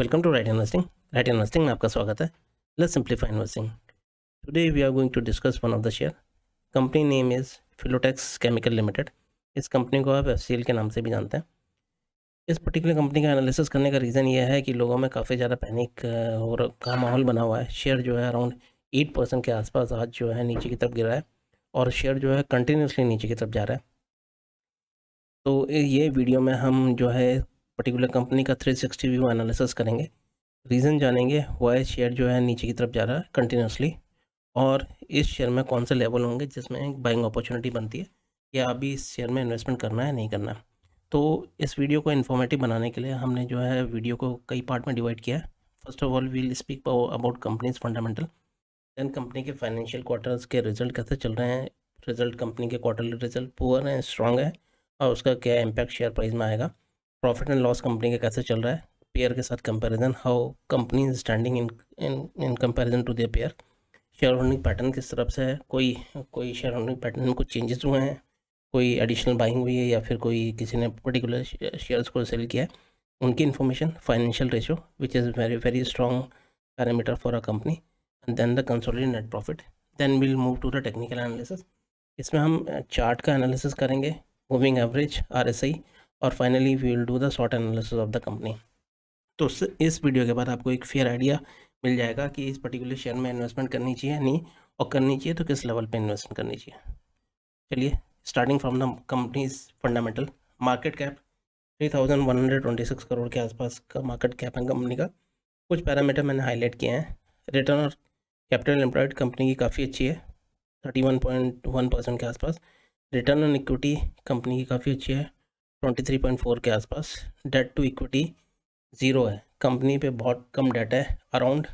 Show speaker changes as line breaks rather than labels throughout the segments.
welcome to right investing right investing में आपका स्वागत है Let's simplify investing today we are going to discuss one of the share company name is Filotex chemical limited इस company को आप F के नाम से भी जानते हैं इस पर्टिकुलर कंपनी का एनालिसिस करने का रीज़न यह है कि लोगों में काफ़ी ज़्यादा पैनिक और का माहौल बना हुआ है शेयर जो है अराउंड एट परसेंट के आसपास आज जो है नीचे की तरफ गिरा है और शेयर जो है कंटिन्यूसली नीचे की तरफ जा रहा है तो ये वीडियो में हम जो है पर्टिकुलर कंपनी का थ्री सिक्सटी व्यू एनालिसिस करेंगे रीज़न जानेंगे वाई शेयर जो है नीचे की तरफ जा रहा है कंटिन्यूसली और इस शेयर में कौन से लेवल होंगे जिसमें एक बाइंग अपॉर्चुनिटी बनती है या अभी इस शेयर में इन्वेस्टमेंट करना है नहीं करना है तो इस वीडियो को इन्फॉर्मेटिव बनाने के लिए हमने जो है वीडियो को कई पार्ट में डिवाइड किया है first of all we'll speak about companies fundamental then company के फाइनेंशियल क्वार्टर्स के रिजल्ट कैसे चल रहे हैं रिजल्ट कंपनी के क्वार्टरली रिजल्ट पुअर हैं स्ट्रॉन्ग है और उसका क्या इम्पैक्ट शेयर प्राइस में आएगा प्रॉफिट एंड लॉस कंपनी का कैसे चल रहा है पेयर के साथ comparison how company is standing in in comparison to their peer share holding pattern किस तरफ से है कोई कोई शेयर होल्डिंग पैटर्न में कुछ चेंजेस हुए हैं कोई एडिशनल बाइंग हुई है या फिर कोई किसी ने पर्टिकुलर शेयर्स को सेल किया है उनकी information financial ratio which is very very strong parameter for a company and then the consolidated net profit then will move to the technical analysis इसमें हम चार्ट का एनालिसिस करेंगे moving average R S I और finally we will do the short analysis of the company तो इस video के बाद आपको एक फेयर आइडिया मिल जाएगा कि इस पर्टिकुलर शेयर में इन्वेस्टमेंट करनी चाहिए या नहीं और करनी चाहिए तो किस लेवल पे इन्वेस्टमेंट करनी चाहिए चलिए starting from the companies fundamental market cap three thousand one hundred twenty six crore के आसपास का मार्केट कैप है कंपनी का कुछ पैरामीटर मैंने हाईलाइट किए हैं रिटर्न और कैपिटल एम्प्लॉयड कंपनी की काफ़ी अच्छी है thirty one point one percent के आसपास रिटर्न ऑन इक्विटी कंपनी की काफ़ी अच्छी है 23.4 के आसपास डेट टू इक्विटी ज़ीरो है कंपनी पे बहुत कम डेट है अराउंड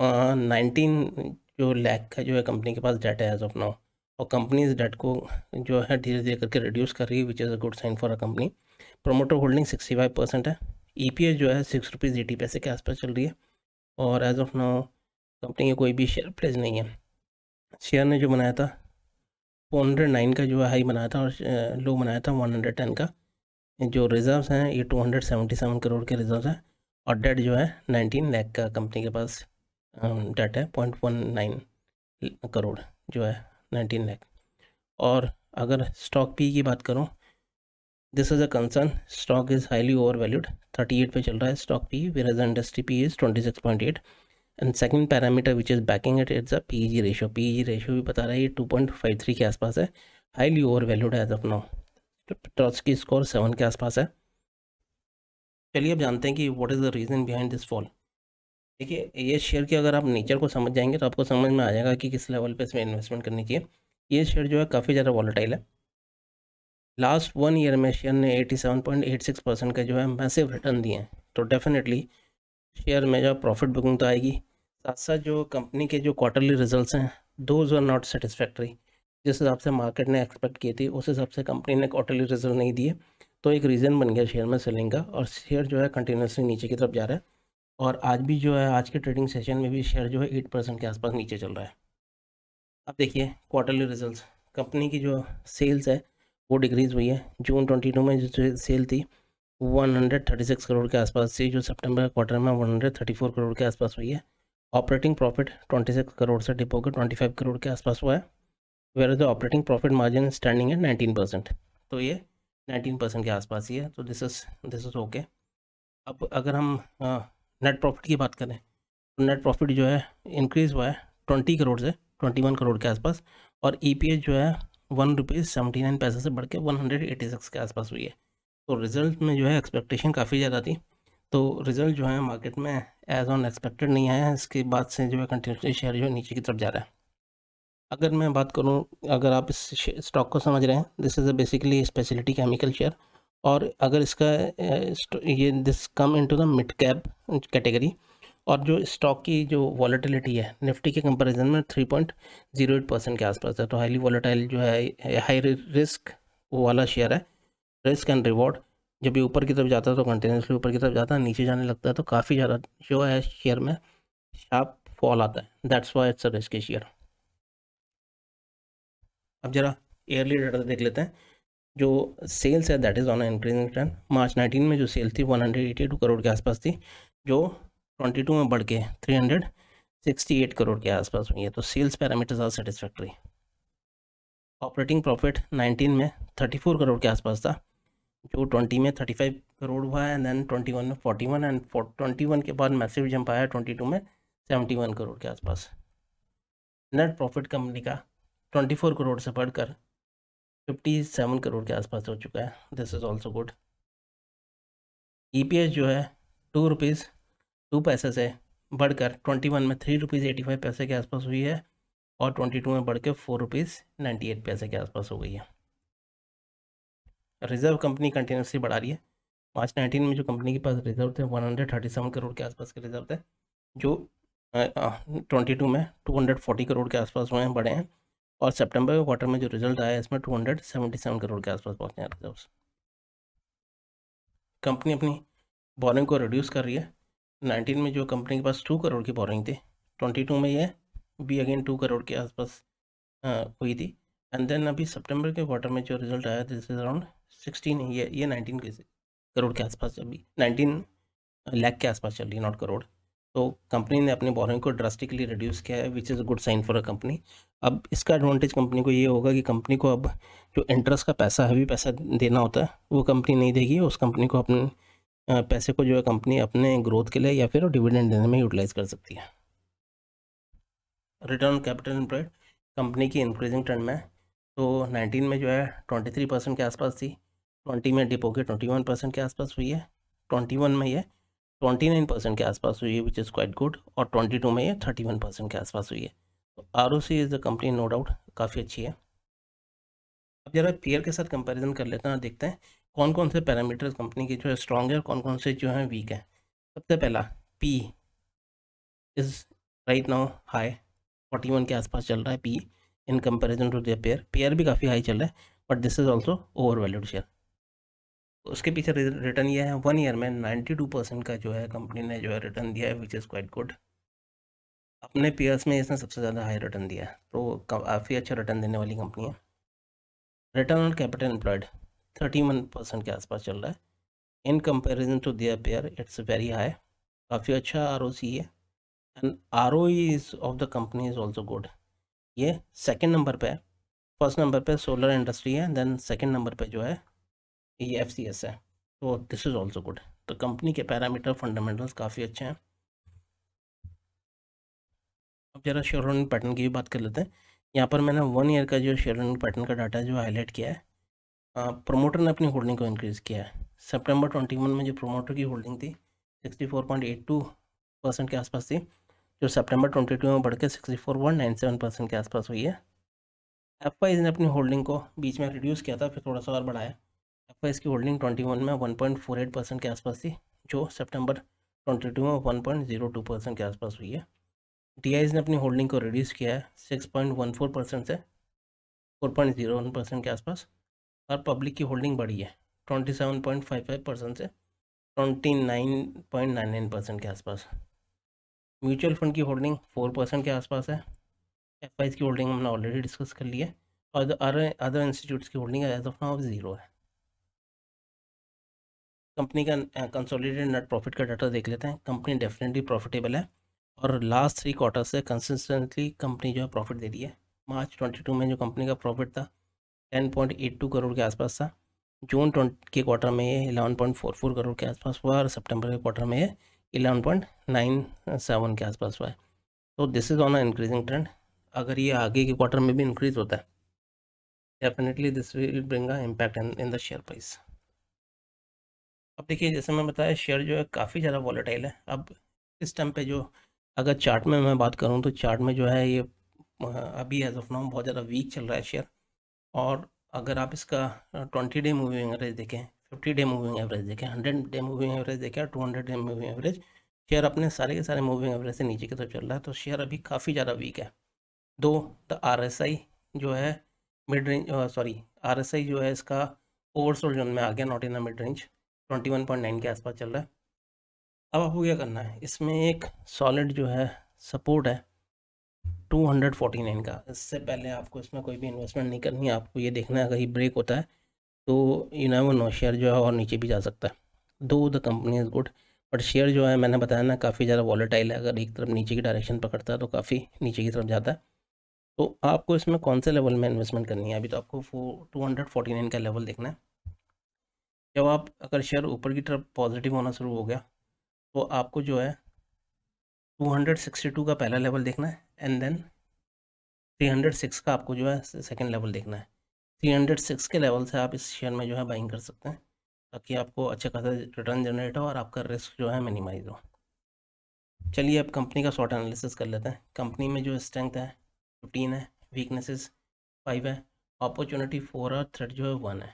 नाइनटीन uh, जो लैख का जो है कंपनी के पास डेट है एज ऑफ नाउ और कंपनी इस डेट को जो है धीरे धीरे करके रिड्यूस कर रही है which is a good sign for a company promoter holding sixty five percent है ई पी एस जो है सिक्स रुपीज़ एटी पैसे के आसपास चल रही है और एज ऑफ नाउ कंपनी का कोई भी शेयर प्लेज नहीं है शेयर ने जो बनाया था 409 हंड्रेड नाइन का जो है हाई बनाया था और लो बनाया था वन हंड्रेड टेन का जो रिजर्व्स हैं ये two hundred seventy seven crore के रिजर्व्स हैं और डेट जो है नाइनटीन लाख का कंपनी के पास डेट है पॉइंट वन नाइन करोड़ जो है नाइनटीन लैख और अगर स्टॉक पी की बात करूँ this is a concern stock is highly over valued thirty eight पर चल रहा है stock P whereas industry P is twenty six point eight and second parameter which is backing it it's a PEG ratio PEG ratio भी बता रहा है ये two point five three के आसपास है highly over valued as of now की score seven के आसपास है चलिए अब जानते हैं कि what is the reason behind this fall देखिए ये शेयर की अगर आप नेचर को समझ जाएंगे तो आपको समझ में आ जाएगा कि किस लेवल पर इसमें इन्वेस्टमेंट करनी चाहिए ये शेयर जो है काफ़ी ज़्यादा वॉलेटाइल है लास्ट वन ईयर में शेयर ने सिक्स परसेंट का जो है मैसेव रिटर्न दिए हैं तो डेफिनेटली शेयर में जो प्रॉफिट बुकिंग तो आएगी साथ साथ जो कंपनी के जो क्वार्टरली रिजल्ट्स हैं दोज आर नॉट सेटिस्फैक्ट्री जिस हिसाब से मार्केट ने एक्सपेक्ट की थी उस हिसाब से कंपनी ने क्वार्टरली रिजल्ट नहीं दिए तो एक रीज़न बन गया शेयर में सेलिंग का और शेयर जो है कंटिन्यूसली नीचे की तरफ जा रहा है और आज भी जो है आज के ट्रेडिंग सेशन में भी शेयर जो है एट परसेंट के आसपास नीचे चल रहा है अब देखिए क्वार्टरली रिजल्ट कंपनी की जो सेल्स है वो डिक्रीज़ हुई है जून ट्वेंटी टू में जो सेल थी 136 करोड़ के आसपास थी जो सितंबर क्वार्टर में 134 करोड़ के आसपास हुई है ऑपरेटिंग प्रॉफिट 26 करोड़ से डिपो के 25 करोड़ के आसपास हुआ है where the operating profit margin standing है 19 परसेंट तो ये 19 परसेंट के आसपास ही है तो this is this is okay अब अगर हम नेट प्रॉफिट की बात करें तो नेट प्रॉफिट जो है इंक्रीज़ हुआ है ट्वेंटी करोड़ से ट्वेंटी वन करोड़ के आसपास और ई पी एस जो है वन रुपीज़ सेवेंटी नाइन पैसे से बढ़ के वन हंड्रेड एटी सिक्स के आसपास हुई है तो रिज़ल्ट में जो है एक्सपेक्टेशन काफ़ी ज़्यादा थी तो रिज़ल्ट जो है मार्केट में एज ऑन एक्सपेक्टेड नहीं है इसके बाद से जो है कंटिन्यूसली शेयर जो है नीचे की तरफ जा रहा है अगर मैं बात करूँ अगर आप इस स्टॉक को समझ रहे हैं this is a basically speciality chemical share और अगर इसका ये this come into the mid cap category और जो स्टॉक की जो वॉलेटिलिटी है निफ्टी के कंपैरिजन में three point zero eight percent के आसपास है तो हाईली वॉलेटाइल जो है हाई रिस्क वाला शेयर है रिस्क एंड रिवॉर्ड जब ये ऊपर की तरफ जाता है तो कंटिन्यूसली ऊपर की तरफ जाता है नीचे जाने लगता है तो काफ़ी ज़्यादा जो है शेयर में शार्प फॉल आता है that's why it's risk share अब जरा ईयरली डाटा देख लेते हैं जो सेल्स है that is on increasing trend March nineteen में जो सेल थी वन करोड़ के आसपास थी जो ट्वेंटी में बढ़ के थ्री करोड़ के आसपास हुई है तो sales parameters are satisfactory operating profit 19 में 34 करोड़ के आसपास था जो ट्वेंटी में थर्टी फाइव करोड़ हुआ है देन ट्वेंटी वन में forty one and twenty one के बाद मैसिव जंप आया ट्वेंटी टू में सेवेंटी वन करोड़ के आसपास नेट प्रॉफिट कंपनी का ट्वेंटी फोर करोड़ से बढ़कर फिफ्टी सेवन करोड़ के आसपास हो चुका है this is also good E जो है टू रुपीज़ टू पैसे से बढ़कर ट्वेंटी वन में थ्री रुपीज़ एटी फाइव पैसे के आसपास हुई है और ट्वेंटी टू में बढ़ के फोर रुपीज़ नाइन्टी एट पैसे के आसपास हो गई है रिजर्व कंपनी कंटिन्यूसली बढ़ा रही है मार्च 19 में जो कंपनी के पास रिजर्व थे 137 करोड़ के आसपास के रिजर्व थे जो ट्वेंटी टू में 240 करोड़ के आसपास हुए हैं बढ़े हैं और सितंबर के क्वार्टर में जो रिजल्ट आया इसमें 277 करोड़ के आसपास पहुँचे हैं रिजर्व कंपनी अपनी बोरिंग को रिड्यूस कर रही है नाइनटीन में जो कंपनी के पास टू करोड़ की बोरिंग थी ट्वेंटी टू में ये भी अगेन टू करोड़ के आसपास हुई थी एंड देन अभी सितंबर के क्वार्टर में जो रिजल्ट आया दिस इज अराउंड सिक्सटीन ये ये नाइनटीन के करोड़ के आसपास अभी नाइनटीन लैख के आसपास चल रही है नॉट करोड़ तो कंपनी ने अपने बोरिंग को ड्रास्टिकली रिड्यूस किया है which is a good sign for a company अब इसका एडवांटेज कंपनी को ये होगा कि कंपनी को अब जो इंटरेस्ट का पैसा है भी पैसा देना होता है वो कंपनी नहीं देगी उस कंपनी को अपने पैसे को जो है कंपनी अपने ग्रोथ के लिए या फिर डिविडेंड देने में यूटिलाइज कर सकती है रिटर्न कैपिटल एम्प्लॉयड कंपनी की इंक्रीजिंग ट्रेंड में तो नाइनटीन में जो है ट्वेंटी थ्री परसेंट के आसपास थी ट्वेंटी में डिप होकर ट्वेंटी वन परसेंट के आसपास हुई है ट्वेंटी वन में ये ट्वेंटी नाइन परसेंट के आसपास हुई है विच इज़ क्वाइट गुड और ट्वेंटी टू में ये थर्टी वन परसेंट के आसपास हुई है तो R O C is the company no doubt काफ़ी अच्छी है अब जरा पेयर के साथ कंपेरिजन कर लेते हैं और देखते हैं कौन कौन से पैरामीटर कंपनी के जो है स्ट्रॉन्ग है और कौन कौन से जो है वीक है सबसे पहला P is right now high forty one के आसपास चल रहा है P in comparison to their peer peer भी काफ़ी हाई चल रहा है but this is also over valued share उसके पीछे रिटर्न ये है वन ईयर में नाइन्टी टू परसेंट का जो है कंपनी ने जो है रिटर्न दिया है विच इज़ क्वाइट गुड अपने पेयर्स में इसने सबसे ज़्यादा हाई रिटर्न दिया है तो काफ़ी अच्छा रिटर्न देने वाली कंपनी है return on capital employed thirty one percent के आसपास चल रहा है in comparison to their peer it's very high काफ़ी अच्छा आर ओ सी है and R O is of the company is also good ये सेकंड नंबर पे है फर्स्ट नंबर पे सोलर इंडस्ट्री है देन सेकंड नंबर पे जो है ये एफ है तो दिस इज़ ऑल्सो गुड तो कंपनी के पैरामीटर फंडामेंटल्स काफ़ी अच्छे हैं अब जरा शेयर होल्डिंग पैटर्न की भी बात कर लेते हैं यहाँ पर मैंने वन ईयर का जो शेयर होल्डिंग पैटर्न का डाटा जो हाईलाइट किया है प्रोमोटर ने अपनी होल्डिंग को इंक्रीज़ किया है सेप्टेम्बर ट्वेंटी में जो प्रोमोटर की होल्डिंग थी सिक्सटी परसेंट के आसपास थी जो सेप्टेम्बर ट्वेंटी टू में बढ़ के sixty four one nine seven percent के आसपास हुई है एफ ने अपनी होल्डिंग को बीच में रिड्यूस किया था फिर थोड़ा सा और बढ़ाया एफ की होल्डिंग ट्वेंटी वन में one point four eight percent के आसपास थी जो ट्वेंटी टू में one point zero two percent के आसपास हुई है डी आईज ने अपनी होल्डिंग को रिड्यूस किया है six point one four percent से four point zero one percent के आसपास और पब्लिक की होल्डिंग बढ़ी है twenty seven point five five percent से twenty nine point nine nine percent के आसपास म्यूचुअल फंड की होल्डिंग फोर परसेंट के आसपास है एफ की होल्डिंग हमने ऑलरेडी डिस्कस कर ली है और अदर इंस्टीट्यूट्स की holding as of now zero है कंपनी का कंसोलिडेटेड नेट प्रॉफिट का डाटा देख लेते हैं कंपनी डेफिनेटली प्रॉफिटेबल है और लास्ट थ्री क्वार्टर से कंसिस्टेंटली कंपनी जो है प्रॉफिट दे रही है मार्च टू में जो कंपनी का प्रॉफिट था टू करोड़ के आसपास था जून के क्वार्टर में ये फोर करोड़ के आसपास हुआ और सेप्टेम्बर के क्वार्टर में ये इलेवन पॉइंट नाइन सेवन के आसपास हुआ है तो this is on a increasing trend अगर ये आगे के क्वार्टर में भी इंक्रीज होता है definitely this will bring a impact in the share price अब देखिए जैसे मैं बताया शेयर जो है काफ़ी ज़्यादा वॉलेटाइल है अब इस टाइम पे जो अगर चार्ट में मैं बात करूँ तो चार्ट में जो है ये अभी एज ऑफ नाउ बहुत ज़्यादा वीक चल रहा है शेयर और अगर आप इसका ट्वेंटी डे मूविंग एवरेज देखें फिफ्टी डे मूविंग एवरेज देखें हंड्रेड डे मूविंग एवरेज देखें two hundred day moving average share अपने सारे के सारे मूविंग एवरेज से नीचे की तरफ चल रहा है तो शेयर अभी काफ़ी ज़्यादा वीक है दो द आर जो है मिड रेंज सॉरी आर जो है इसका ओवरसोल्ड जोन में आ गया not in the mid range twenty one point nine के आसपास चल रहा है अब आपको क्या करना है इसमें एक सॉलिड जो है सपोर्ट है टू हंड्रेड फोर्टी नाइन का इससे पहले आपको इसमें कोई भी इन्वेस्टमेंट नहीं करनी है आपको ये देखना है कहीं ब्रेक होता है तो यू नो नो शेयर जो है और नीचे भी जा सकता है though the company is good but share जो है मैंने बताया ना काफ़ी ज़्यादा वॉलेटाइल है अगर एक तरफ नीचे की डायरेक्शन पकड़ता है तो काफ़ी नीचे की तरफ जाता है तो आपको इसमें कौन से लेवल में इन्वेस्टमेंट करनी है अभी तो आपको फो टू हंड्रेड फोर्टी नाइन का लेवल देखना है जब आप अगर शेयर ऊपर की तरफ पॉजिटिव होना शुरू हो गया तो आपको जो है टू हंड्रेड सिक्सटी टू का पहला लेवल देखना है and then three hundred six का आपको जो है सेकेंड लेवल देखना है थ्री हंड्रेड सिक्स के लेवल से आप इस शेयर में जो है बाइंग कर सकते हैं ताकि आपको अच्छा खासा रिटर्न जनरेट हो और आपका रिस्क जो है मिनिमाइज हो चलिए अब कंपनी का शॉर्ट एनालिसिस कर लेते हैं कंपनी में जो स्ट्रेंथ है फिफ्टीन है वीकनेसेस फाइव है अपॉर्चुनिटी फोर और थ्रेड जो है वन है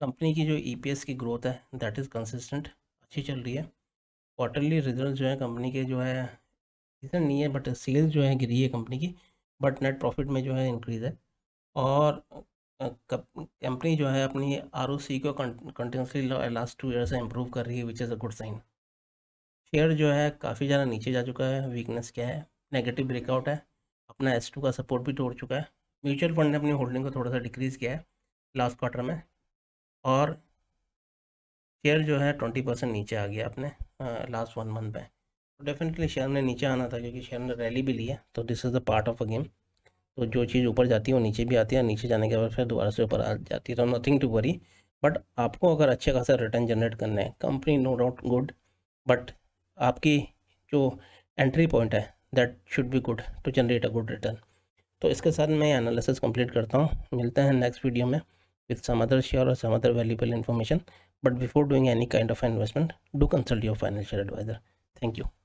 कंपनी की जो एस e की ग्रोथ है दैट इज़ कंसिस्टेंट अच्छी चल रही है क्वार्टरली रिजल्ट जो है कंपनी के जो है रिजल्ट नहीं है बट सेल्स जो है गिरी है कंपनी की बट नेट प्रॉफिट में जो है इंक्रीज़ है और कंपनी जो है अपनी आर को कंटिन्यूसली लास्ट टू ईयर से इम्प्रूव कर रही है which is a good sign share जो है काफ़ी ज़्यादा नीचे जा चुका है वीकनेस क्या है नेगेटिव ब्रेकआउट है अपना एस का सपोर्ट भी तोड़ चुका है म्यूचुअल फंड ने अपनी होल्डिंग को थोड़ा सा डिक्रीज़ किया है लास्ट क्वार्टर में और शेयर जो है ट्वेंटी परसेंट नीचे आ गया अपने लास्ट वन मंथ में तो डेफिनेटली शेयर ने नीचे आना था क्योंकि शेयर ने रैली भी ली है तो this is the part of a game तो जो चीज़ ऊपर जाती है वो नीचे भी आती है नीचे जाने के बाद फिर दोबारा से ऊपर आ जाती है तो नथिंग टू वरी बट आपको अगर अच्छे खासा रिटर्न जनरेट करना है company no doubt good but आपकी जो एंट्री पॉइंट है that should be good to generate a good return तो इसके साथ मैं एनालिसिस कंप्लीट करता हूँ मिलते हैं नेक्स्ट वीडियो में विथ सम अदर शेयर और some other valuable information but before doing any kind of investment do consult your financial advisor thank you